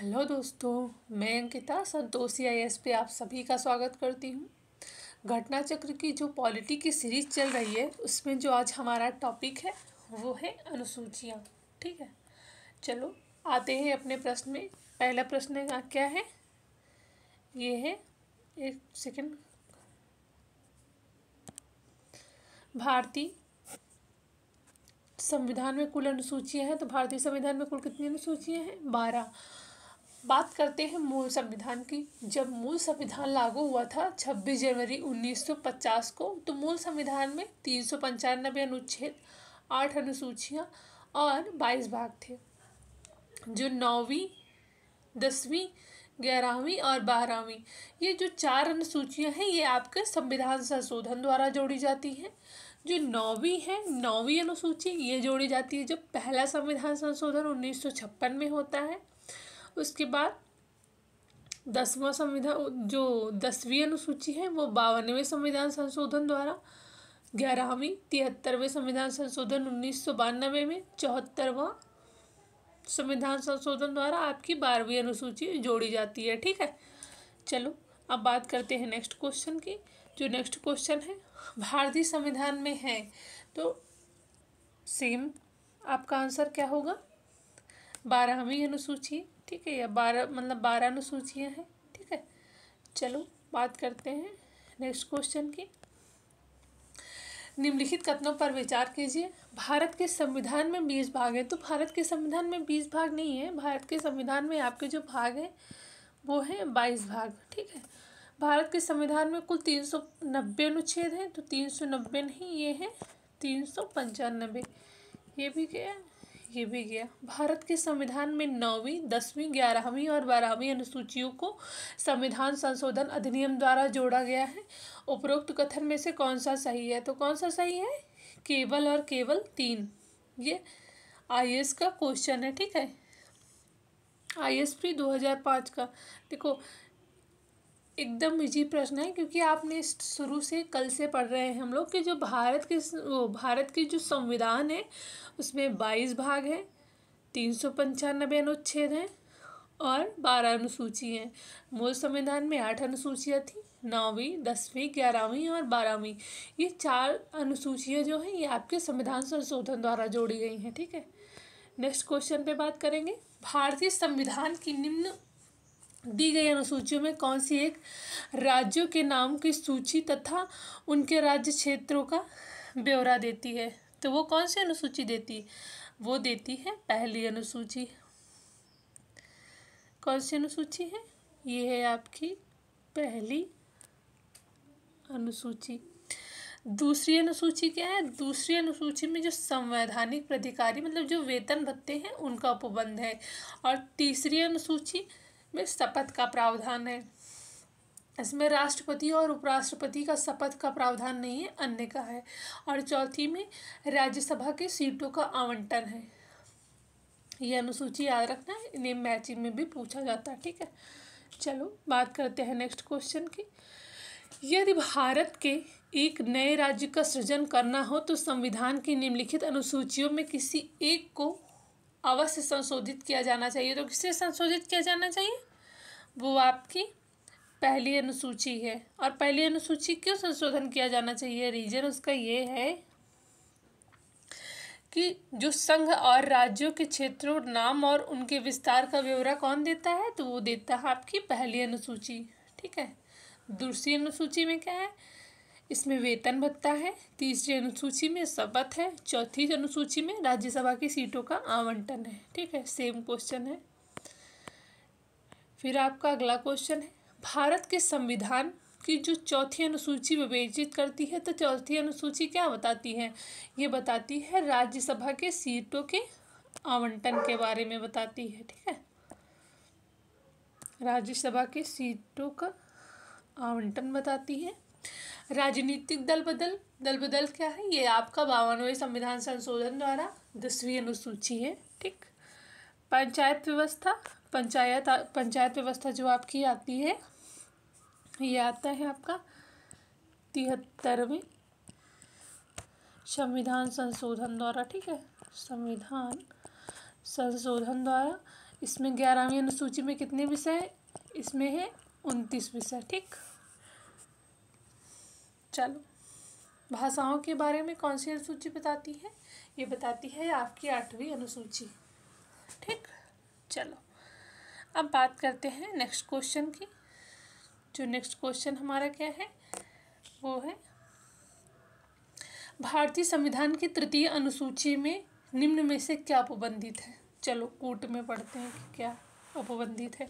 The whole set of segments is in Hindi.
हेलो दोस्तों मैं अंकिता संतोषी आई एस पे आप सभी का स्वागत करती हूँ घटना चक्र की जो पॉलिटी की सीरीज चल रही है उसमें जो आज हमारा टॉपिक है वो है अनुसूचियाँ ठीक है चलो आते हैं अपने प्रश्न में पहला प्रश्न क्या है ये है एक सेकेंड भारतीय संविधान में कुल अनुसूचियाँ हैं तो भारतीय संविधान में कुल कितनी अनुसूचियाँ हैं बारह बात करते हैं मूल संविधान की जब मूल संविधान लागू हुआ था 26 जनवरी 1950 को तो मूल संविधान में तीन सौ पंचानबे अनुच्छेद आठ अनुसूचियाँ और बाईस भाग थे जो नौवीं दसवीं ग्यारहवीं और बारहवीं ये जो चार अनुसूचियाँ हैं ये आपके संविधान संशोधन द्वारा जोड़ी जाती हैं जो नौवीं है नौवीं अनुसूची ये जोड़ी जाती है जो पहला संविधान संशोधन उन्नीस में होता है उसके बाद दसवां संविधान जो दसवीं अनुसूची है वो बावनवे संविधान संशोधन द्वारा ग्यारहवीं तिहत्तरवें संविधान संशोधन उन्नीस सौ बानवे में चौहत्तरवा संविधान संशोधन द्वारा आपकी बारहवीं अनुसूची जोड़ी जाती है ठीक है चलो अब बात करते हैं नेक्स्ट क्वेश्चन की जो नेक्स्ट क्वेश्चन है भारतीय संविधान में है तो सेम आपका आंसर क्या होगा बारहवीं अनुसूची ठीक है या बारह मतलब बारह अनुसूचियाँ हैं ठीक है चलो बात करते हैं नेक्स्ट क्वेश्चन की निम्नलिखित कथनों पर विचार कीजिए भारत के संविधान में बीस भाग हैं तो भारत के संविधान में बीस भाग नहीं है भारत के संविधान में आपके जो भाग हैं वो हैं बाईस भाग ठीक है भारत के संविधान में कुल तीन सौ नब्बे अनुच्छेद हैं तो तीन सौ नब्बे नहीं ये हैं तीन सौ पंचानबे ये भी क्या ये भी गया भारत के संविधान में नौवीं दसवीं ग्यारहवीं और बारहवीं अनुसूचियों को संविधान संशोधन अधिनियम द्वारा जोड़ा गया है उपरोक्त कथन में से कौन सा सही है तो कौन सा सही है केवल और केवल तीन ये आई का क्वेश्चन है ठीक है आई एस पी दो हजार पाँच का देखो एकदम इजी प्रश्न है क्योंकि आपने शुरू से कल से पढ़ रहे हैं हम लोग कि जो भारत के वो भारत की जो संविधान है उसमें बाईस भाग हैं तीन सौ पंचानबे अनुच्छेद हैं और बारह अनुसूची हैं मूल संविधान में आठ अनुसूचियाँ थी नौवीं दसवीं ग्यारहवीं और बारहवीं ये चार अनुसूचियाँ जो हैं ये आपके संविधान संशोधन द्वारा जोड़ी गई हैं ठीक है नेक्स्ट क्वेश्चन पे बात करेंगे भारतीय संविधान की निम्न दी गई अनुसूचियों में कौन सी एक राज्यों के नाम की सूची तथा उनके राज्य क्षेत्रों का ब्यौरा देती है तो वो कौन सी अनुसूची देती वो देती है पहली अनुसूची कौन सी अनुसूची है ये है आपकी पहली अनुसूची दूसरी अनुसूची क्या है दूसरी अनुसूची में जो संवैधानिक प्राधिकारी मतलब जो वेतन भत्ते हैं उनका उपबंध है और तीसरी अनुसूची में शपथ का प्रावधान है इसमें राष्ट्रपति और उपराष्ट्रपति का शपथ का प्रावधान नहीं है अन्य का है और चौथी में राज्यसभा के सीटों का आवंटन है ये अनुसूची याद रखना है इन्हें मैचिंग में भी पूछा जाता है ठीक है चलो बात करते हैं नेक्स्ट क्वेश्चन की यदि भारत के एक नए राज्य का सृजन करना हो तो संविधान की निम्नलिखित अनुसूचियों में किसी एक को अवश्य संशोधित किया जाना चाहिए तो किसे संशोधित किया जाना चाहिए वो आपकी पहली अनुसूची है और पहली अनुसूची क्यों संशोधन किया जाना चाहिए रीजन उसका ये है कि जो संघ और राज्यों के क्षेत्रों नाम और उनके विस्तार का ब्यौरा कौन देता है तो वो देता है आपकी पहली अनुसूची ठीक है दूसरी अनुसूची में क्या है इसमें वेतन भत्ता है तीसरी अनुसूची में शपथ है चौथी अनुसूची में राज्यसभा की सीटों का आवंटन है ठीक है सेम क्वेश्चन है फिर आपका अगला क्वेश्चन है भारत के संविधान की जो चौथी अनुसूची विवेचित करती है तो चौथी अनुसूची क्या बताती है ये बताती है राज्यसभा के सीटों के आवंटन के बारे में बताती है ठीक है राज्यसभा के सीटों का आवंटन बताती है राजनीतिक दल बदल दल बदल क्या है ये आपका बावनवे संविधान संशोधन द्वारा दसवीं अनुसूची है ठीक पंचायत व्यवस्था पंचायत पंचायत व्यवस्था जो आपकी आती है ये आता है आपका तिहत्तरवें संविधान संशोधन द्वारा ठीक है संविधान संशोधन द्वारा इसमें ग्यारहवीं अनुसूची में कितने विषय इसमें है उनतीस विषय ठीक चलो भाषाओं के बारे में कौन सी अनुसूची बताती है ये बताती है आपकी आठवीं अनुसूची ठीक चलो अब बात करते हैं नेक्स्ट क्वेश्चन की जो नेक्स्ट क्वेश्चन हमारा क्या है वो है भारतीय संविधान की तृतीय अनुसूची में निम्न में से क्या उपबंधित है चलो कोर्ट में पढ़ते हैं कि क्या उपबंधित है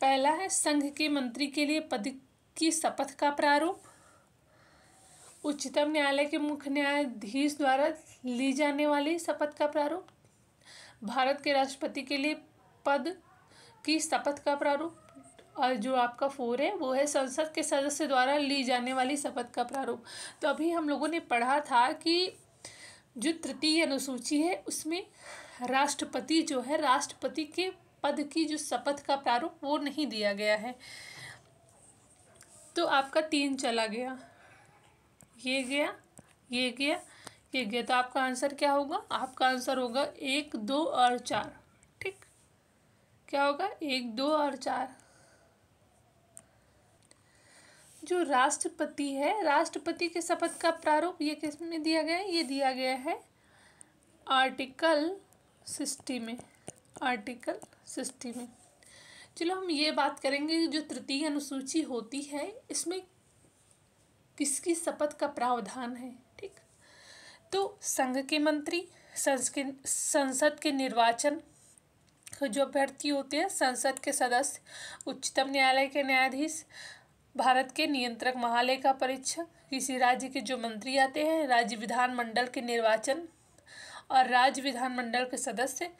पहला है संघ के मंत्री के लिए पद की शपथ का प्रारूप उच्चतम न्यायालय के मुख्य न्यायाधीश द्वारा ली जाने वाली शपथ का प्रारूप भारत के राष्ट्रपति के लिए पद की शपथ का प्रारूप और जो आपका फोर है वो है संसद के सदस्य द्वारा ली जाने वाली शपथ का प्रारूप तो अभी हम लोगों ने पढ़ा था कि जो तृतीय अनुसूची है उसमें राष्ट्रपति जो है राष्ट्रपति के पद की जो शपथ का प्रारूप वो नहीं दिया गया है तो आपका तीन चला गया ये गया ये गया ये गया तो आपका आंसर क्या होगा आपका आंसर होगा एक दो और चार ठीक क्या होगा एक दो और चार जो राष्ट्रपति है राष्ट्रपति के शपथ का प्रारूप ये किस में दिया गया है ये दिया गया है आर्टिकल सिक्सटी में आर्टिकल सिक्सटी में चलो हम ये बात करेंगे जो तृतीय अनुसूची होती है इसमें किसकी शपथ का प्रावधान है ठीक तो संघ के मंत्री संसद के निर्वाचन जो अभ्यर्थी होते हैं संसद के सदस्य उच्चतम न्यायालय के न्यायाधीश भारत के नियंत्रक महालय का परीक्षक किसी राज्य के जो मंत्री आते हैं राज्य विधानमंडल के निर्वाचन और राज्य विधानमंडल के सदस्य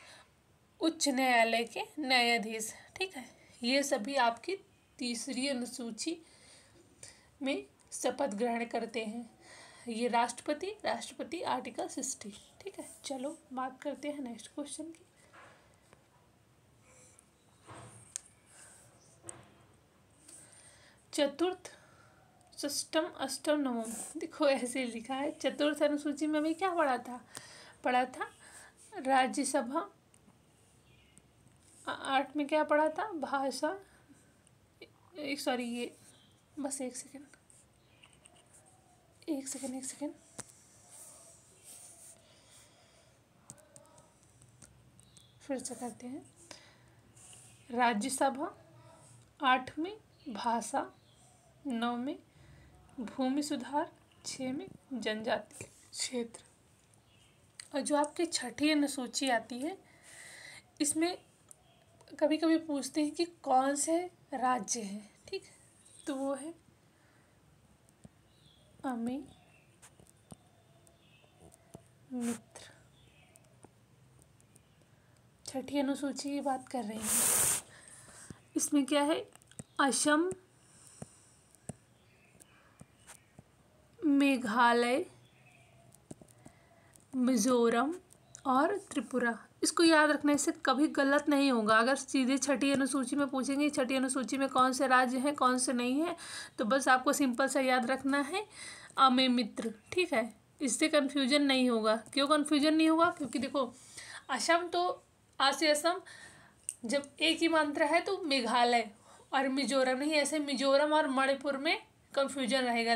उच्च न्यायालय के न्यायाधीश ठीक है ये सभी आपकी तीसरी अनुसूची में शपथ ग्रहण करते हैं ये राष्ट्रपति राष्ट्रपति आर्टिकल सिक्सटी ठीक है चलो बात करते हैं नेक्स्ट क्वेश्चन की चतुर्थ सष्टम अष्टम नवम देखो ऐसे लिखा है चतुर्थ अनुसूची में भी क्या पढ़ा था पढ़ा था राज्यसभा आठ में क्या पढ़ा था भाषा सॉरी ये बस एक सेकेंड एक सेकेंड एक सेकेंड फिर से करते हैं राज्यसभा आठ में भाषा नौ में भूमि सुधार छः में जनजाति क्षेत्र और जो आपकी छठी अनुसूची आती है इसमें कभी कभी पूछते हैं कि कौन से राज्य हैं ठीक तो वो है अमी मित्र छठी अनुसूची की बात कर रहे हैं इसमें क्या है असम मेघालय मिज़ोरम और त्रिपुरा इसको याद रखने से कभी गलत नहीं होगा अगर सीधे छठी अनुसूची में पूछेंगे छठी अनुसूची में कौन से राज्य हैं कौन से नहीं हैं तो बस आपको सिंपल सा याद रखना है अमे मित्र ठीक है इससे कन्फ्यूजन नहीं होगा क्यों कन्फ्यूजन नहीं होगा क्योंकि देखो असम तो आसे असम जब एक ही मंत्र है तो मेघालय और मिजोरम नहीं ऐसे मिजोरम और मणिपुर में कन्फ्यूजन रहेगा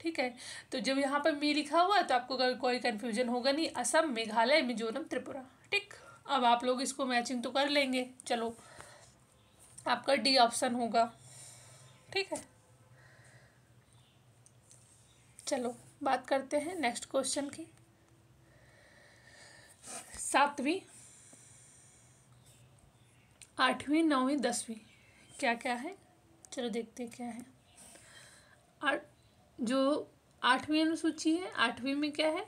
ठीक है तो जब यहाँ पर मी लिखा हुआ तो आपको कोई कन्फ्यूजन होगा नहीं असम मेघालय मिजोरम त्रिपुरा ठीक अब आप लोग इसको मैचिंग तो कर लेंगे चलो आपका डी ऑप्शन होगा ठीक है चलो बात करते हैं नेक्स्ट क्वेश्चन की सातवीं आठवीं नौवीं दसवीं क्या क्या है चलो देखते हैं क्या है और जो आठवीं अनुसूची है आठवीं में क्या है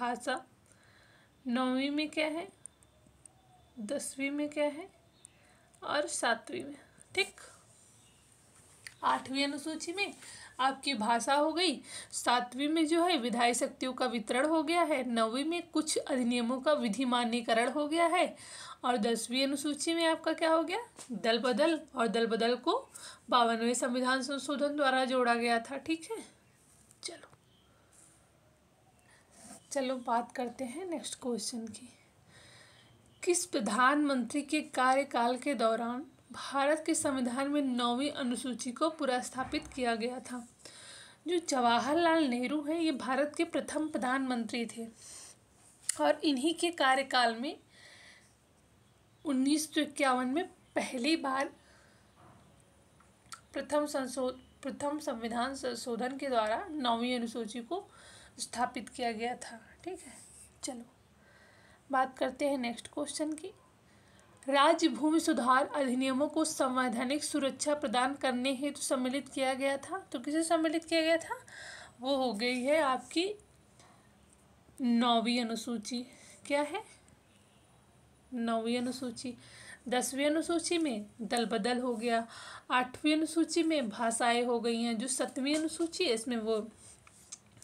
भाषा नौवीं में क्या है दसवीं में क्या है और सातवीं में ठीक आठवीं अनुसूची में आपकी भाषा हो गई सातवीं में जो है विधायी शक्तियों का वितरण हो गया है नौवीं में कुछ अधिनियमों का विधि मान्यकरण हो गया है और दसवीं अनुसूची में आपका क्या हो गया दल बदल और दल बदल को बावनवें संविधान संशोधन द्वारा जोड़ा गया था ठीक है चलो चलो बात करते हैं नेक्स्ट क्वेश्चन की किस प्रधानमंत्री के कार्यकाल के दौरान भारत के संविधान में नौवीं अनुसूची को पुरस्थापित किया गया था जो जवाहरलाल नेहरू हैं ये भारत के प्रथम प्रधानमंत्री थे और इन्हीं के कार्यकाल में उन्नीस सौ इक्यावन में पहली बार प्रथम संशोध प्रथम संविधान संशोधन के द्वारा नौवीं अनुसूची को स्थापित किया गया था ठीक है चलो बात करते हैं नेक्स्ट क्वेश्चन की राज्य भूमि सुधार अधिनियमों को संवैधानिक सुरक्षा प्रदान करने हेतु तो सम्मिलित किया गया था तो किसे सम्मिलित किया गया था वो हो गई है आपकी नौवीं अनुसूची क्या है नौवीं अनुसूची दसवीं अनुसूची में दल बदल हो गया आठवीं अनुसूची में भाषाएं हो गई हैं जो सतवीं अनुसूची है इसमें वो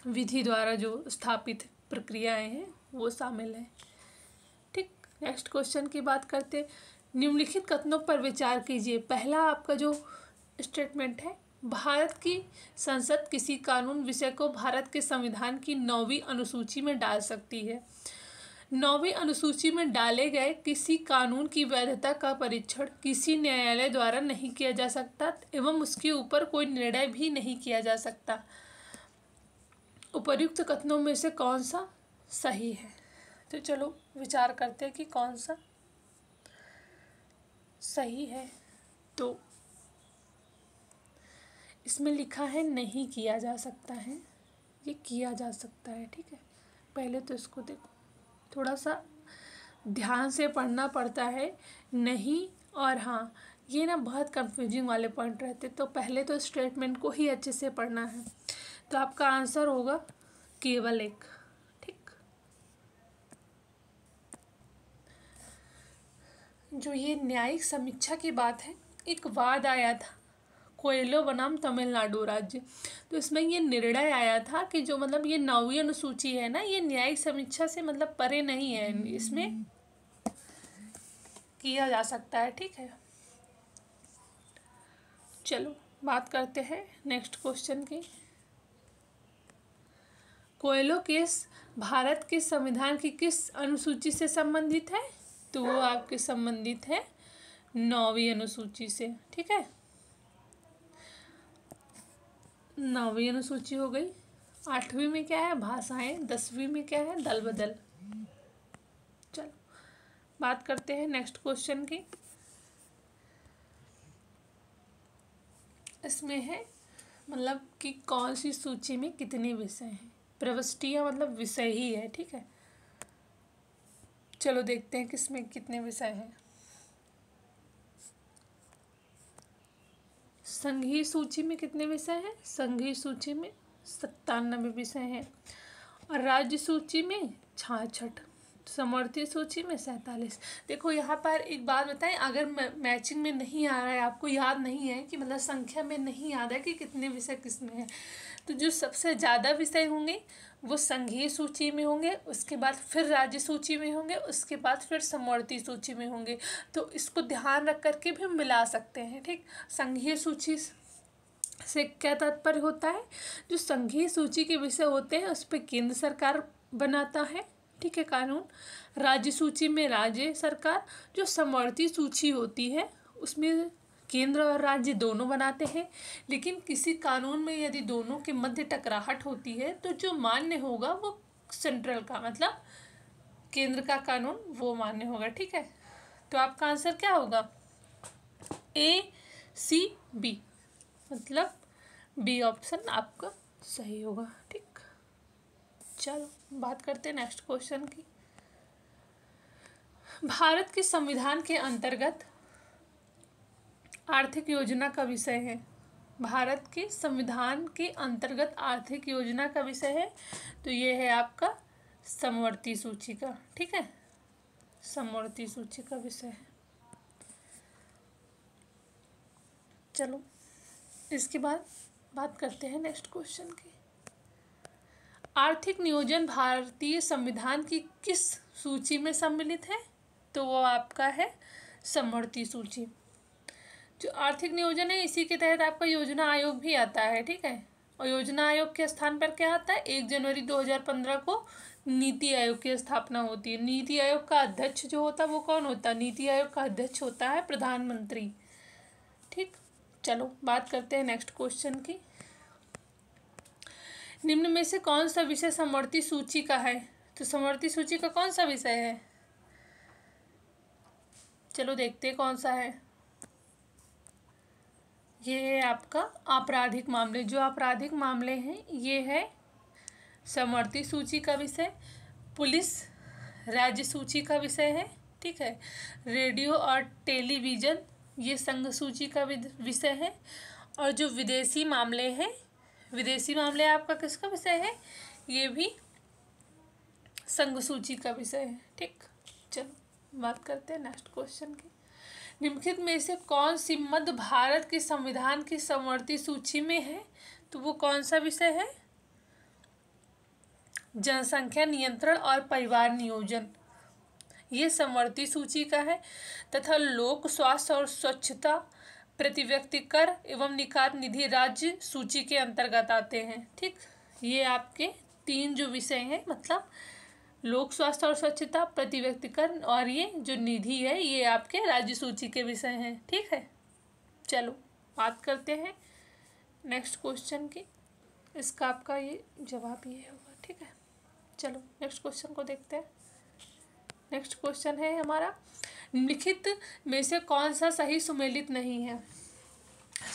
विधि द्वारा जो स्थापित प्रक्रियाएं हैं वो शामिल हैं नेक्स्ट क्वेश्चन की बात करते निम्नलिखित कथनों पर विचार कीजिए पहला आपका जो स्टेटमेंट है भारत की संसद किसी कानून विषय को भारत के संविधान की नौवीं अनुसूची में डाल सकती है नौवीं अनुसूची में डाले गए किसी कानून की वैधता का परीक्षण किसी न्यायालय द्वारा नहीं किया जा सकता एवं उसके ऊपर कोई निर्णय भी नहीं किया जा सकता उपर्युक्त कथनों में से कौन सा सही है तो चलो विचार करते हैं कि कौन सा सही है तो इसमें लिखा है नहीं किया जा सकता है ये किया जा सकता है ठीक है पहले तो इसको देखो थोड़ा सा ध्यान से पढ़ना पड़ता है नहीं और हाँ ये ना बहुत कंफ्यूजिंग वाले पॉइंट रहते तो पहले तो स्टेटमेंट को ही अच्छे से पढ़ना है तो आपका आंसर होगा केवल एक जो ये न्यायिक समीक्षा की बात है एक वाद आया था कोयलो बनाम तमिलनाडु राज्य तो इसमें ये निर्णय आया था कि जो मतलब ये नौवीं अनुसूची है ना ये न्यायिक समीक्षा से मतलब परे नहीं है हम्म। इसमें किया जा सकता है ठीक है चलो बात करते हैं नेक्स्ट क्वेश्चन की कोयलो केस भारत के संविधान की किस अनुसूची से संबंधित है तो वो आपके संबंधित है नौवीं अनुसूची से ठीक है नौवीं अनुसूची हो गई आठवीं में क्या है भाषाएं दसवीं में क्या है दल बदल चलो बात करते हैं नेक्स्ट क्वेश्चन की इसमें है मतलब कि कौन सी सूची में कितने विषय हैं प्रविष्टियाँ मतलब विषय ही है ठीक है चलो देखते हैं किसमें कितने विषय हैं संघीय सूची में कितने विषय हैं संघीय सूची में सत्तानबे विषय हैं और राज्य सूची में छाछठ समर्थित सूची में सैंतालीस देखो यहाँ पर एक बात बताएं अगर मैचिंग में नहीं आ रहा है आपको याद नहीं है कि मतलब संख्या में नहीं याद है कि कितने विषय किसमें हैं है तो जो सबसे ज़्यादा विषय होंगे वो संघीय सूची में होंगे उसके बाद फिर राज्य सूची में होंगे उसके बाद फिर समवर्ती सूची में होंगे तो इसको ध्यान रख करके भी मिला सकते हैं ठीक संघीय सूची से क्या तात्पर्य होता है जो संघीय सूची के विषय होते हैं उस पर केंद्र सरकार बनाता है ठीक है कानून राज्य सूची में राज्य सरकार जो समवर्ती सूची होती है उसमें केंद्र और राज्य दोनों बनाते हैं लेकिन किसी कानून में यदि दोनों के मध्य टकराहट होती है तो जो मान्य होगा वो सेंट्रल का मतलब केंद्र का कानून वो मान्य होगा ठीक है तो आपका आंसर क्या होगा ए सी बी मतलब बी ऑप्शन आपका सही होगा ठीक चलो बात करते हैं नेक्स्ट क्वेश्चन की भारत के संविधान के अंतर्गत आर्थिक योजना का विषय है भारत के संविधान के अंतर्गत आर्थिक योजना का विषय है तो ये है आपका समवर्ती सूची का ठीक है समवर्ती सूची का विषय है चलो इसके बाद बात करते हैं नेक्स्ट क्वेश्चन की आर्थिक नियोजन भारतीय संविधान की किस सूची में सम्मिलित है तो वो आपका है समवर्ती सूची जो आर्थिक नियोजन है इसी के तहत आपका योजना आयोग भी आता है ठीक है और योजना आयोग के स्थान पर क्या आता है एक जनवरी 2015 को नीति आयोग की स्थापना होती है नीति आयोग का अध्यक्ष जो होता है वो कौन होता है नीति आयोग का अध्यक्ष होता है प्रधानमंत्री ठीक चलो बात करते हैं नेक्स्ट क्वेश्चन की निम्न में से कौन सा विषय समवर्ती सूची का है तो समवर्ती सूची का कौन सा विषय है चलो देखते हैं कौन सा है ये है आपका आपराधिक मामले जो आपराधिक मामले हैं ये है समर्थी सूची का विषय पुलिस राज्य सूची का विषय है ठीक है रेडियो और टेलीविज़न ये संघ सूची का विषय है और जो विदेशी मामले हैं विदेशी मामले आपका किसका विषय है ये भी संघ सूची का विषय है ठीक चलो बात करते हैं नेक्स्ट क्वेश्चन की निम्नलिखित में से कौन सी मध्य भारत के संविधान की समवर्ती सूची में है तो वो कौन सा विषय है जनसंख्या नियंत्रण और परिवार नियोजन ये समवर्ती सूची का है तथा लोक स्वास्थ्य और स्वच्छता प्रति व्यक्ति कर एवं निकात निधि राज्य सूची के अंतर्गत आते हैं ठीक ये आपके तीन जो विषय हैं मतलब लोक स्वास्थ्य और स्वच्छता प्रति व्यक्तिकरण और ये जो निधि है ये आपके राज्य सूची के विषय हैं ठीक है चलो बात करते हैं नेक्स्ट क्वेश्चन की इसका आपका ये जवाब ये होगा ठीक है चलो नेक्स्ट क्वेश्चन को देखते हैं नेक्स्ट क्वेश्चन है हमारा लिखित में से कौन सा सही सुमेलित नहीं है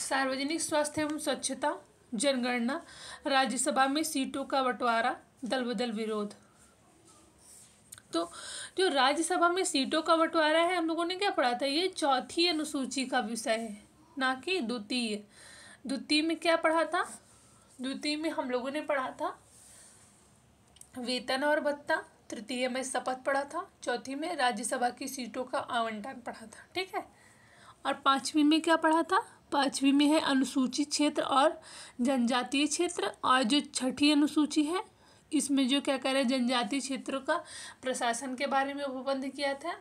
सार्वजनिक स्वास्थ्य एवं स्वच्छता जनगणना राज्यसभा में सीटों का बंटवारा दल बदल विरोध तो जो राज्यसभा में सीटों का बंटवारा है हम लोगों ने क्या पढ़ा था ये चौथी अनुसूची का विषय है ना कि द्वितीय द्वितीय में क्या पढ़ा था द्वितीय में हम लोगों ने पढ़ा था वेतन और भत्ता तृतीय में शपथ पढ़ा था चौथी में राज्यसभा की सीटों का आवंटन पढ़ा था ठीक है और पाँचवीं में क्या पढ़ा था पाँचवीं में है अनुसूचित क्षेत्र और जनजातीय क्षेत्र और जो छठी अनुसूची है इसमें जो क्या करें जनजातीय क्षेत्रों का प्रशासन के बारे में उपबंध किया था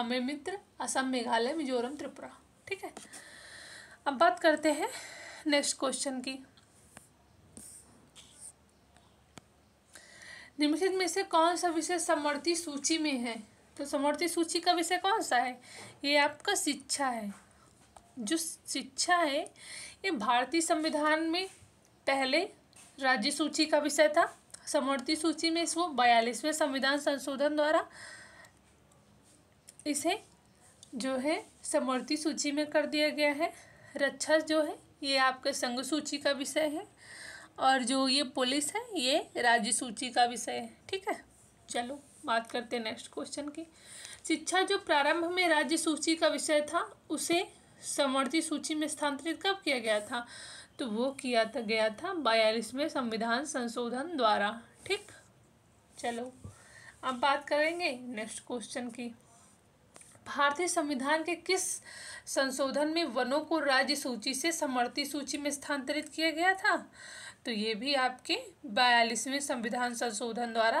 अमे मित्र असम मेघालय मिजोरम त्रिपुरा ठीक है अब बात करते हैं नेक्स्ट क्वेश्चन की निम्नलिखित में से कौन सा विषय समर्थी सूची में है तो समर्थी सूची का विषय कौन सा है ये आपका शिक्षा है जो शिक्षा है ये भारतीय संविधान में पहले राज्य सूची का विषय था समवर्ती सूची में इसको बयालीसवें संविधान संशोधन द्वारा इसे जो है समवर्ती सूची में कर दिया गया है रक्षा जो है ये आपके संघ सूची का विषय है और जो ये पुलिस है ये राज्य सूची का विषय है ठीक है चलो बात करते हैं नेक्स्ट क्वेश्चन की शिक्षा जो प्रारंभ में राज्य सूची का विषय था उसे समवर्ती सूची में स्थानांतरित कब किया गया था तो वो किया था गया था बयालीसवें संविधान संशोधन द्वारा ठीक चलो अब बात करेंगे नेक्स्ट क्वेश्चन की भारतीय संविधान के किस संशोधन में वनों को राज्य सूची से समर्थी सूची में स्थानांतरित किया गया था तो ये भी आपके बयालीसवें संविधान संशोधन द्वारा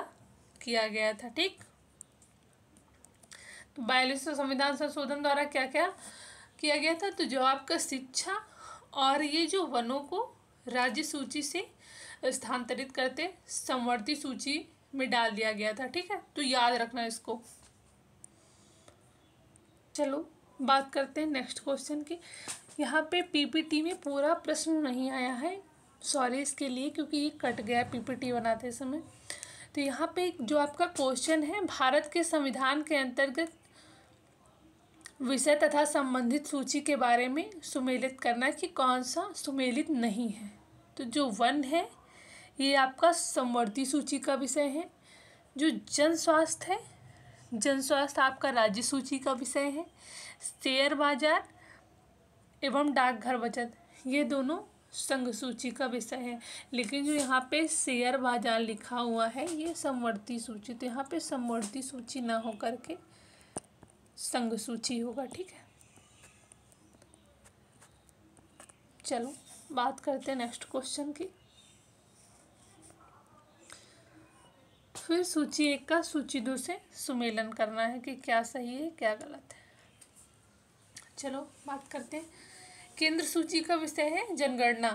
किया गया था ठीक तो बयालीसवें संविधान संशोधन द्वारा क्या क्या किया गया था तो जो आपका शिक्षा और ये जो वनों को राज्य सूची से स्थानांतरित करते संवर्ती सूची में डाल दिया गया था ठीक है तो याद रखना इसको चलो बात करते हैं नेक्स्ट क्वेश्चन की यहाँ पे पीपीटी में पूरा प्रश्न नहीं आया है सॉरी इसके लिए क्योंकि ये कट गया पीपीटी बनाते समय तो यहाँ पे जो आपका क्वेश्चन है भारत के संविधान के अंतर्गत विषय तथा संबंधित सूची के बारे में सुमेलित करना कि कौन सा सुमेलित नहीं है तो जो वन है ये आपका संवर्ती सूची का विषय है जो जन स्वास्थ्य है जन स्वास्थ्य आपका राज्य सूची का विषय है शेयर बाजार एवं डाकघर बचत ये दोनों संघ सूची का विषय है लेकिन जो यहाँ पे शेयर बाजार लिखा हुआ है ये संवर्ती सूची तो यहाँ पे संवर्ती सूची ना हो करके संघ सूची होगा ठीक है चलो बात करते हैं नेक्स्ट क्वेश्चन की फिर सूची एक का सूची दो से सुमेलन करना है कि क्या सही है क्या गलत है चलो बात करते हैं केंद्र सूची का विषय है जनगणना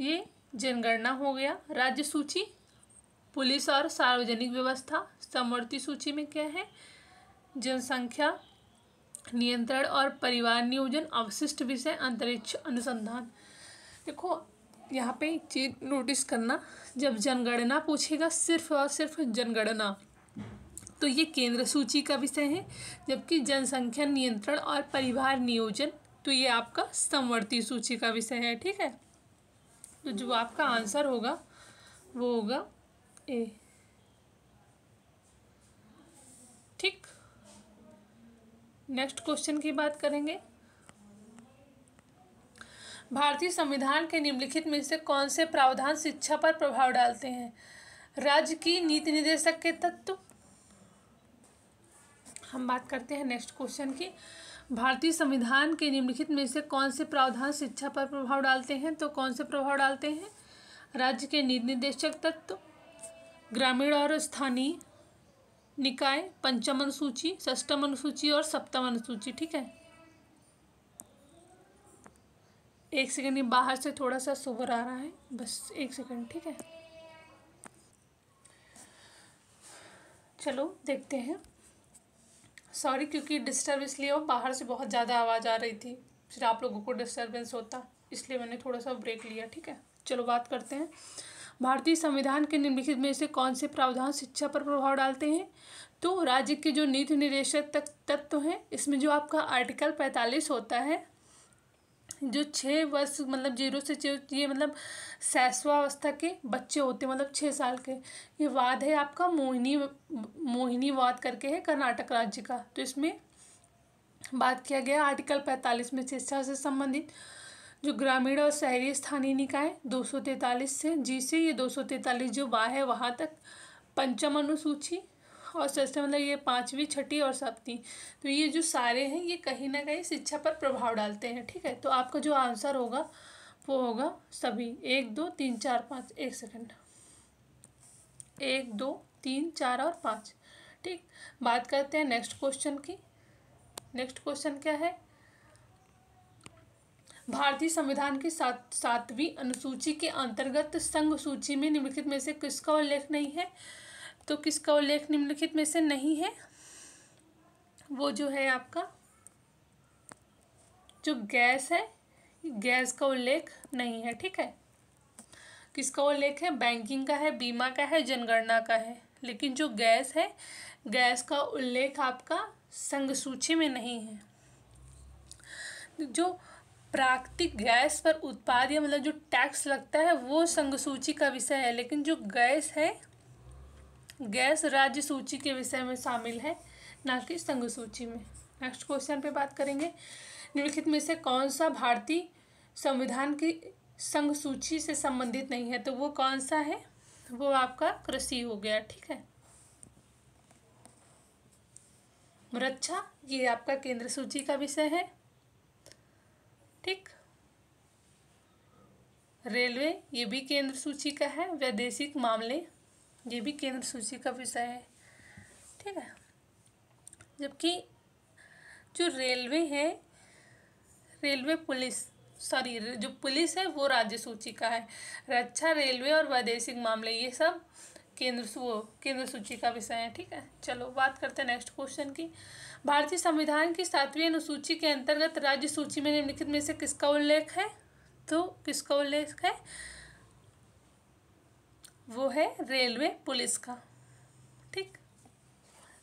ये जनगणना हो गया राज्य सूची पुलिस और सार्वजनिक व्यवस्था समवर्ती सूची में क्या है जनसंख्या नियंत्रण और परिवार नियोजन अवशिष्ट विषय अंतरिक्ष अनुसंधान देखो यहाँ पे एक चीज नोटिस करना जब जनगणना पूछेगा सिर्फ और सिर्फ जनगणना तो ये केंद्र सूची का विषय है जबकि जनसंख्या नियंत्रण और परिवार नियोजन तो ये आपका समवर्ती सूची का विषय है ठीक है तो जो आपका आंसर होगा वो होगा ए ठीक नेक्स्ट क्वेश्चन की बात करेंगे भारतीय संविधान के निम्नलिखित में से कौन से प्रावधान शिक्षा पर प्रभाव डालते हैं राज्य की नीति निर्देशक के तत्व हम बात करते हैं नेक्स्ट क्वेश्चन की भारतीय संविधान के निम्नलिखित में से कौन से प्रावधान शिक्षा पर प्रभाव डालते हैं तो कौन से प्रभाव डालते हैं राज्य के नीति निर्देशक तत्व ग्रामीण और स्थानीय निकाय पंचम अनुसूची षष्टम अनुसूची और सप्तम अनुसूची ठीक है एक सेकेंड ये बाहर से थोड़ा सा सुबर आ रहा है बस एक सेकेंड ठीक है चलो देखते हैं सॉरी क्योंकि डिस्टर्ब इसलिए हो बाहर से बहुत ज़्यादा आवाज़ आ रही थी फिर आप लोगों को डिस्टर्बेंस होता इसलिए मैंने थोड़ा सा ब्रेक लिया ठीक है चलो बात करते हैं भारतीय संविधान के निम्नलिखित में से कौन से प्रावधान शिक्षा पर प्रभाव डालते हैं तो राज्य के जो नीति निदेशक तक तत्व हैं इसमें जो आपका आर्टिकल पैंतालीस होता है जो छः वर्ष मतलब जीरो से ये मतलब सैसवावस्था के बच्चे होते हैं मतलब छः साल के ये वाद है आपका मोहिनी मोहिनी वाद करके है कर्नाटक राज्य का तो इसमें बात किया गया आर्टिकल पैंतालीस में शिक्षा से संबंधित जो ग्रामीण और शहरी स्थानीय निकाय दो से जी से ये तैंतालीस जो वाह है वहाँ तक पंचम अनुसूची और सबसे मतलब ये पाँचवीं छठी और सप्ती तो ये जो सारे हैं ये कहीं ना कहीं शिक्षा पर प्रभाव डालते हैं ठीक है तो आपका जो आंसर होगा वो होगा सभी एक दो तीन चार पाँच एक सेकंड एक दो तीन चार और पाँच ठीक बात करते हैं नेक्स्ट क्वेश्चन की नेक्स्ट क्वेश्चन क्या है भारतीय संविधान की सात सातवीं अनुसूची के अंतर्गत संघ सूची में निम्नलिखित में से किसका उल्लेख नहीं है तो किसका उल्लेख निम्नलिखित में से नहीं है वो जो है आपका जो गैस है गैस का उल्लेख नहीं है ठीक है किसका उल्लेख है बैंकिंग का है बीमा का है जनगणना का है लेकिन जो गैस है गैस का उल्लेख आपका संघ सूची में नहीं है जो प्राकृतिक गैस पर उत्पाद या मतलब जो टैक्स लगता है वो संघ सूची का विषय है लेकिन जो गैस है गैस राज्य सूची के विषय में शामिल है ना कि संघ सूची में नेक्स्ट क्वेश्चन पे बात करेंगे निम्नलिखित में से कौन सा भारतीय संविधान की संघ सूची से संबंधित नहीं है तो वो कौन सा है वो आपका कृषि हो गया ठीक है रक्षा ये आपका केंद्र सूची का विषय है ठीक रेलवे ये भी केंद्र सूची का है वैदेशिक मामले ये भी केंद्र सूची का विषय है ठीक है जबकि जो रेलवे है रेलवे पुलिस सॉरी जो पुलिस है वो राज्य सूची का है रक्षा रेलवे और वैदेशिक मामले ये सब केंद्र वो केंद्र सूची का विषय है ठीक है चलो बात करते हैं नेक्स्ट क्वेश्चन की भारतीय संविधान की सातवीं अनुसूची के अंतर्गत राज्य सूची में निम्नलिखित में से किसका उल्लेख है तो किसका उल्लेख है वो है रेलवे पुलिस का ठीक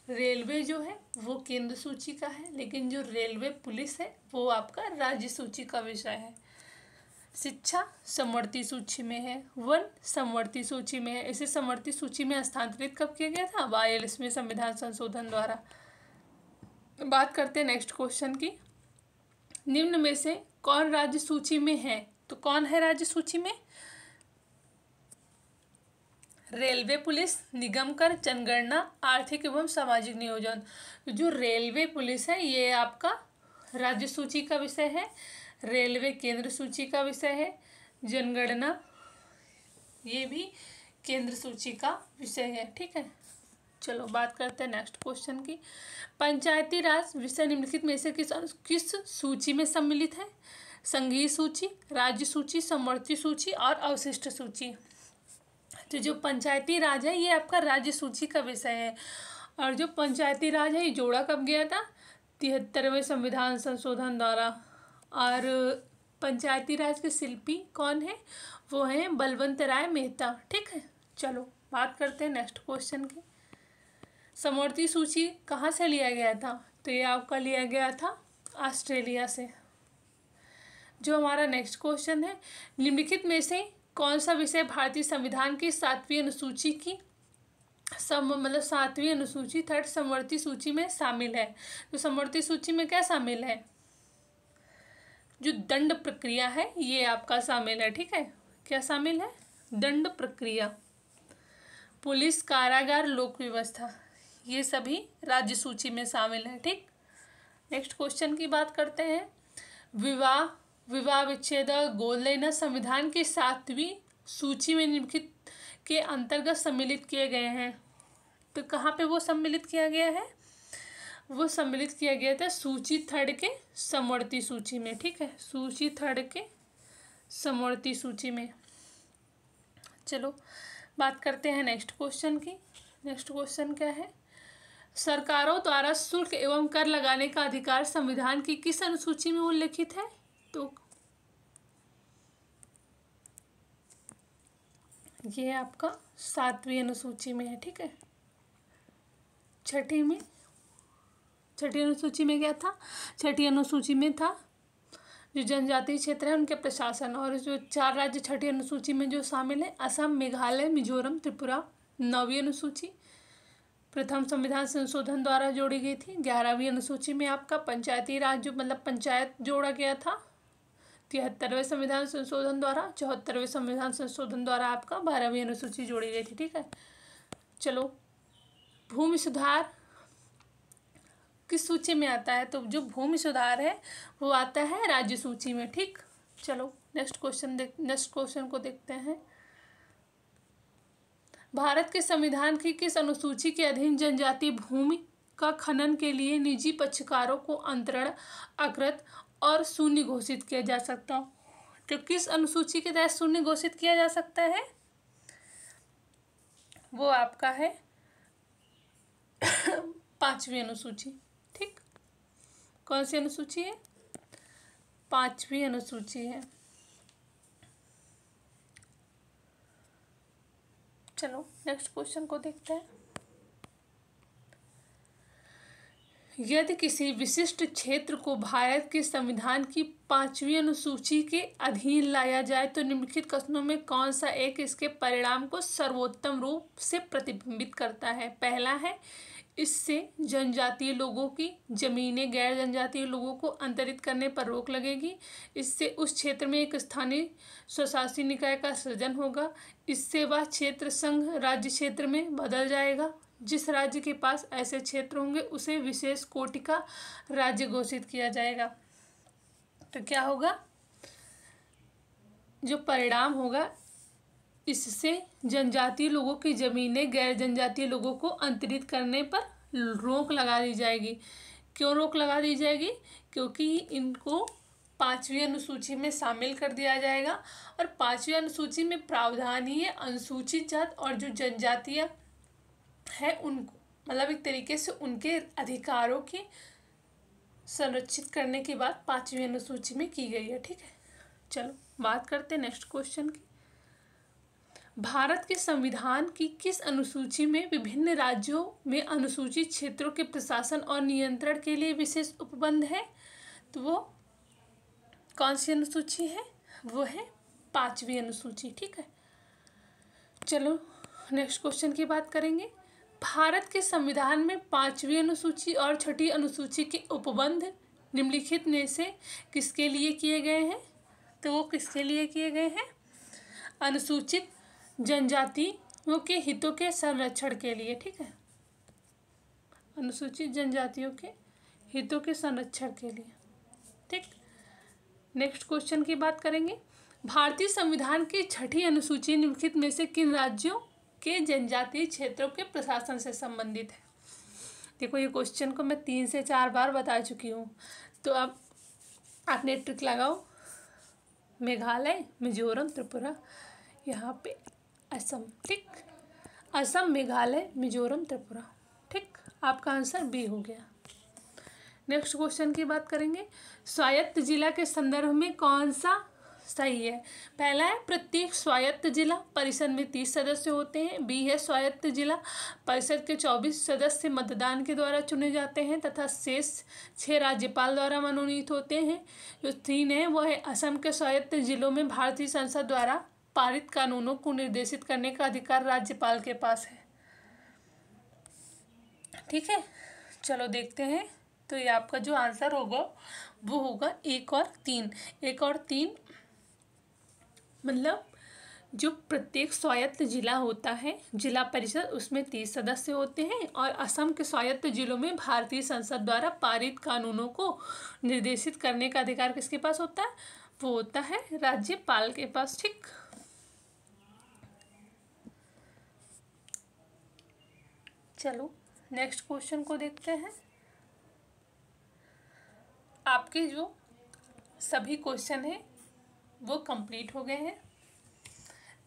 रेलवे जो है वो केंद्र सूची का है लेकिन जो रेलवे पुलिस है वो आपका राज्य सूची का विषय है शिक्षा समवर्ती सूची में है वन समवर्ती सूची में है इसे समवर्ती सूची में स्थानांतरित कब किया गया था वायलस में संविधान संशोधन द्वारा बात करते हैं नेक्स्ट क्वेश्चन की निम्न में से कौन राज्य सूची में है तो कौन है राज्य सूची में रेलवे पुलिस निगम कर जनगणना आर्थिक एवं सामाजिक नियोजन जो रेलवे पुलिस है ये आपका राज्य सूची का विषय है रेलवे केंद्र सूची का विषय है जनगणना ये भी केंद्र सूची का विषय है ठीक है चलो बात करते हैं नेक्स्ट क्वेश्चन की पंचायती राज विषय निम्नलिखित में से किस किस सूची में सम्मिलित है संघीय सूची राज्य सूची समवर्ती सूची और अवशिष्ट सूची तो जो पंचायती राज है ये आपका राज्य सूची का विषय है और जो पंचायती राज है ये जोड़ा कब गया था तिहत्तरवें संविधान संशोधन द्वारा और पंचायती राज के शिल्पी कौन है वो हैं बलवंत राय मेहता ठीक है चलो बात करते हैं नेक्स्ट क्वेश्चन की समवर्ती सूची कहाँ से लिया गया था तो ये आपका लिया गया था ऑस्ट्रेलिया से जो हमारा नेक्स्ट क्वेश्चन है निम्नलिखित में से कौन सा विषय भारतीय संविधान की सातवीं अनुसूची की सम मतलब सातवीं अनुसूची थर्ड समवर्ती सूची में शामिल है तो समवर्ती सूची में क्या शामिल है जो दंड प्रक्रिया है ये आपका शामिल है ठीक है क्या शामिल है दंड प्रक्रिया पुलिस कारागार लोक व्यवस्था ये सभी राज्य सूची में शामिल हैं ठीक नेक्स्ट क्वेश्चन की बात करते हैं विवाह विवाह विच्छेद गोद लेना संविधान की सातवीं सूची में निम्नलिखित के अंतर्गत सम्मिलित किए गए हैं तो कहाँ पे वो सम्मिलित किया गया है वो सम्मिलित किया गया था सूची थर्ड के समवर्ती सूची में ठीक है सूची थर्ड के समवर्ती सूची में चलो बात करते हैं नेक्स्ट क्वेश्चन की नेक्स्ट क्वेश्चन क्या है सरकारों द्वारा शुल्क एवं कर लगाने का अधिकार संविधान की किस अनुसूची में उल्लेखित है तो ये आपका सातवीं अनुसूची में है ठीक है छठी में छठी अनुसूची में क्या था छठी अनुसूची में था जो जनजातीय क्षेत्र है उनके प्रशासन और जो चार राज्य छठी अनुसूची में जो शामिल है असम मेघालय मिजोरम त्रिपुरा नौवीं अनुसूची प्रथम संविधान संशोधन द्वारा जोड़ी गई थी ग्यारहवीं अनुसूची में आपका पंचायती राज जो मतलब पंचायत जोड़ा गया था तिहत्तरवें संविधान संशोधन द्वारा चौहत्तरवें संविधान संशोधन द्वारा आपका बारहवीं अनुसूची जोड़ी गई थी ठीक है चलो भूमि सुधार किस सूची में आता है तो जो भूमि सुधार है वो आता है राज्य सूची में ठीक चलो नेक्स्ट क्वेश्चन देख नेक्स्ट क्वेश्चन को देखते हैं भारत के संविधान की किस अनुसूची के अधीन जनजाति भूमि का खनन के लिए निजी पक्षकारों को अंतरण अकृत और शून्य घोषित किया जा सकता तो किस अनुसूची के तहत शून्य घोषित किया जा सकता है वो आपका है पांचवी अनुसूची ठीक कौन सी अनुसूची है पांचवी अनुसूची है चलो नेक्स्ट क्वेश्चन को देखते हैं यदि किसी विशिष्ट क्षेत्र को भारत के संविधान की पांचवी अनुसूची के अधीन लाया जाए तो निम्नलिखित कथनों में कौन सा एक इसके परिणाम को सर्वोत्तम रूप से प्रतिबिंबित करता है पहला है इससे जनजातीय लोगों की जमीनें गैर जनजातीय लोगों को अंतरित करने पर रोक लगेगी इससे उस क्षेत्र में एक स्थानीय स्वशासी निकाय का सृजन होगा इससे वह क्षेत्र संघ राज्य क्षेत्र में बदल जाएगा जिस राज्य के पास ऐसे क्षेत्र होंगे उसे विशेष कोटि का राज्य घोषित किया जाएगा तो क्या होगा जो परिणाम होगा इससे जनजातीय लोगों की ज़मीनें गैर जनजातीय लोगों को अंतरित करने पर रोक लगा दी जाएगी क्यों रोक लगा दी जाएगी क्योंकि इनको पाँचवीं अनुसूची में शामिल कर दिया जाएगा और पाँचवीं अनुसूची में प्रावधान ही है अनुसूचित जात और जो जनजातीय है उन मतलब एक तरीके से उनके अधिकारों के संरक्षित करने की बात पाँचवीं अनुसूची में की गई है ठीक है चलो बात करते हैं नेक्स्ट क्वेश्चन की भारत के संविधान की किस अनुसूची में विभिन्न राज्यों में अनुसूचित क्षेत्रों के प्रशासन और नियंत्रण के लिए विशेष उपबंध है तो वो कौन सी अनुसूची है वो है पांचवी अनुसूची ठीक है चलो नेक्स्ट क्वेश्चन की बात करेंगे भारत के संविधान में पांचवी अनुसूची और छठी अनुसूची के उपबंध निम्नलिखित में से किसके लिए किए गए हैं तो वो किसके लिए किए गए हैं अनुसूचित जनजातियों के हितों के संरक्षण के लिए ठीक है अनुसूचित जनजातियों के हितों के संरक्षण के लिए ठीक नेक्स्ट क्वेश्चन की बात करेंगे भारतीय संविधान की छठी अनुसूची निम्नलिखित में से किन राज्यों के जनजातीय क्षेत्रों के प्रशासन से संबंधित है देखो ये क्वेश्चन को मैं तीन से चार बार बता चुकी हूँ तो अब आपने ट्रिक लगाओ मेघालय मिजोरम त्रिपुरा यहाँ पे असम ठीक असम मेघालय मिजोरम त्रिपुरा ठीक आपका आंसर बी हो गया नेक्स्ट क्वेश्चन की बात करेंगे स्वायत्त जिला के संदर्भ में कौन सा सही है पहला है प्रत्येक स्वायत्त जिला परिषद में तीस सदस्य होते हैं बी है स्वायत्त जिला परिषद के चौबीस सदस्य मतदान के द्वारा चुने जाते हैं तथा शेष छः राज्यपाल द्वारा मनोनीत होते हैं जो तीन है वह है असम के स्वायत्त जिलों में भारतीय संसद द्वारा पारित कानूनों को निर्देशित करने का अधिकार राज्यपाल के पास है ठीक है चलो देखते हैं तो ये आपका जो आंसर होगा वो होगा एक और तीन एक और तीन मतलब जो प्रत्येक स्वायत्त जिला होता है जिला परिषद उसमें तीस सदस्य होते हैं और असम के स्वायत्त जिलों में भारतीय संसद द्वारा पारित कानूनों को निर्देशित करने का अधिकार किसके पास होता है वो होता है राज्यपाल के पास ठीक चलो नेक्स्ट क्वेश्चन को देखते हैं आपके जो सभी क्वेश्चन हैं वो कंप्लीट हो गए हैं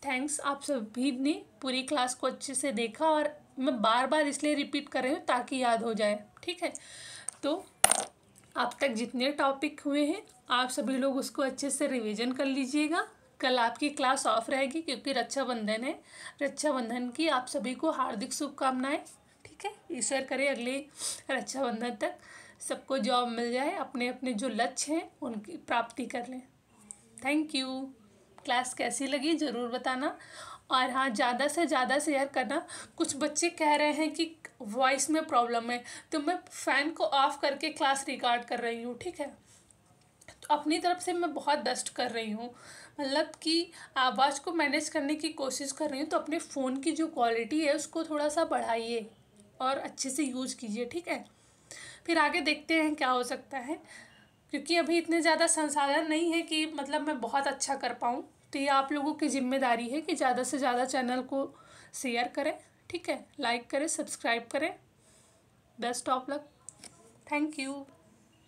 थैंक्स आप सभी ने पूरी क्लास को अच्छे से देखा और मैं बार बार इसलिए रिपीट कर रही हूँ ताकि याद हो जाए ठीक है तो अब तक जितने टॉपिक हुए हैं आप सभी लोग उसको अच्छे से रिवीजन कर लीजिएगा कल आपकी क्लास ऑफ रहेगी क्योंकि रक्षाबंधन है रक्षाबंधन की आप सभी को हार्दिक शुभकामनाएं ठीक है ईश्वर करे अगले रक्षाबंधन अच्छा तक सबको जॉब मिल जाए अपने अपने जो लक्ष्य हैं उनकी प्राप्ति कर लें थैंक यू क्लास कैसी लगी ज़रूर बताना और हाँ ज़्यादा से ज़्यादा शेयर करना कुछ बच्चे कह रहे हैं कि वॉइस में प्रॉब्लम है तो मैं फ़ैन को ऑफ़ करके क्लास रिकॉर्ड कर रही हूँ ठीक है तो अपनी तरफ से मैं बहुत डस्ट कर रही हूँ मतलब कि आवाज़ को मैनेज करने की कोशिश कर रही हूँ तो अपने फ़ोन की जो क्वालिटी है उसको थोड़ा सा बढ़ाइए और अच्छे से यूज कीजिए ठीक है फिर आगे देखते हैं क्या हो सकता है क्योंकि अभी इतने ज़्यादा संसाधन नहीं है कि मतलब मैं बहुत अच्छा कर पाऊँ तो ये आप लोगों की जिम्मेदारी है कि ज़्यादा से ज़्यादा चैनल को शेयर करें ठीक है लाइक करें सब्सक्राइब करें best of luck thank you